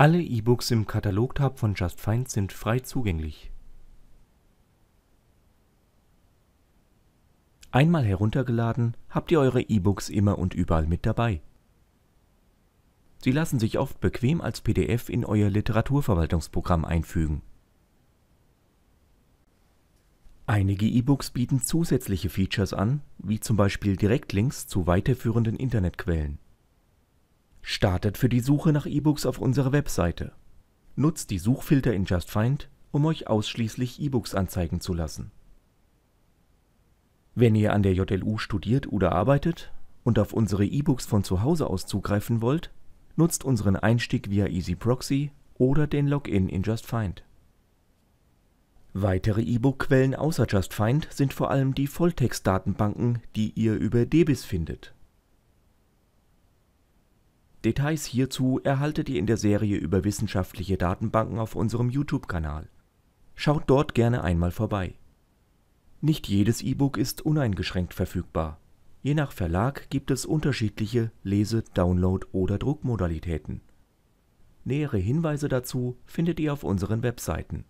Alle E-Books im Katalogtab von Just Find sind frei zugänglich. Einmal heruntergeladen, habt ihr eure E-Books immer und überall mit dabei. Sie lassen sich oft bequem als PDF in euer Literaturverwaltungsprogramm einfügen. Einige E-Books bieten zusätzliche Features an, wie zum Beispiel Direktlinks zu weiterführenden Internetquellen Startet für die Suche nach E-Books auf unserer Webseite. Nutzt die Suchfilter in JustFind, um euch ausschließlich E-Books anzeigen zu lassen. Wenn ihr an der JLU studiert oder arbeitet und auf unsere E-Books von zu Hause aus zugreifen wollt, nutzt unseren Einstieg via EasyProxy oder den Login in JustFind. Weitere E-Book-Quellen außer JustFind sind vor allem die Volltextdatenbanken, die ihr über DBIS findet Details hierzu erhaltet ihr in der Serie über wissenschaftliche Datenbanken auf unserem YouTube-Kanal. Schaut dort gerne einmal vorbei. Nicht jedes E-Book ist uneingeschränkt verfügbar. Je nach Verlag gibt es unterschiedliche Lese-, Download- oder Druckmodalitäten. Nähere Hinweise dazu findet ihr auf unseren Webseiten